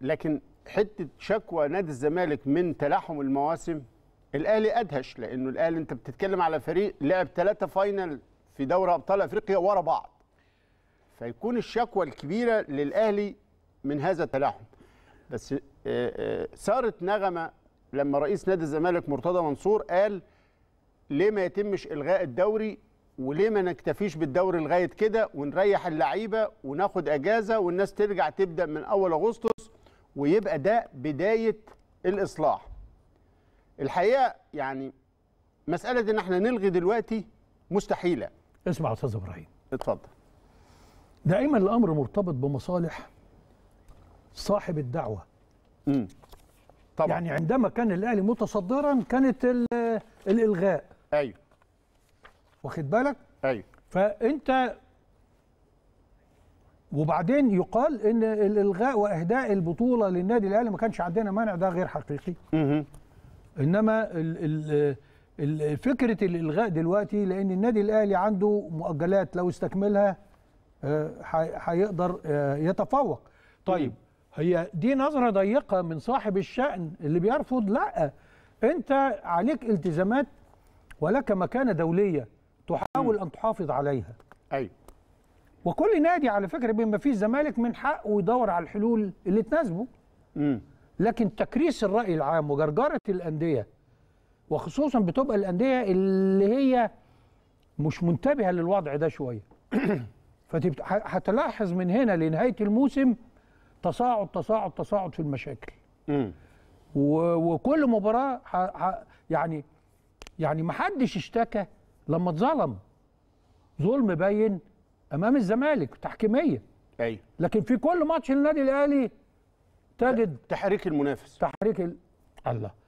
لكن حته شكوى نادي الزمالك من تلاحم المواسم الاهلي ادهش لانه الاهلي انت بتتكلم على فريق لعب ثلاثه فاينل في دوري ابطال افريقيا ورا بعض فيكون الشكوى الكبيره للاهلي من هذا التلاحم بس آه، آه، صارت نغمه لما رئيس نادي الزمالك مرتضى منصور قال ليه ما يتمش الغاء الدوري وليه ما نكتفيش بالدوري لغايه كده ونريح اللعيبه وناخد اجازه والناس ترجع تبدا من اول اغسطس ويبقى ده بدايه الاصلاح الحقيقه يعني مساله ان احنا نلغي دلوقتي مستحيله اسمع يا استاذ ابراهيم اتفضل دائما الامر مرتبط بمصالح صاحب الدعوه امم طبعا يعني عندما كان الاهلي متصدرا كانت الالغاء ايوه واخد بالك ايوه فانت وبعدين يقال ان الالغاء واهداء البطوله للنادي الاهلي ما كانش عندنا مانع ده غير حقيقي انما فكره الالغاء دلوقتي لان النادي الاهلي عنده مؤجلات لو استكملها هيقدر آه، آه، يتفوق طيب هي دي نظره ضيقه من صاحب الشان اللي بيرفض لا انت عليك التزامات ولك مكانه دوليه تحاول ان تحافظ عليها ايوه وكل نادي على فكره بما فيه الزمالك من حقه يدور على الحلول اللي تناسبه لكن تكريس الراي العام وجرجره الانديه وخصوصا بتبقى الانديه اللي هي مش منتبهه للوضع ده شويه هتلاحظ من هنا لنهايه الموسم تصاعد تصاعد تصاعد في المشاكل وكل مباراه ح... ح... يعني يعني ما حدش اشتكى لما اتظلم ظلم باين امام الزمالك تحكيميه ايوه لكن في كل ماتش النادي الاهلي تجد تحريك المنافس تحريك ال... الله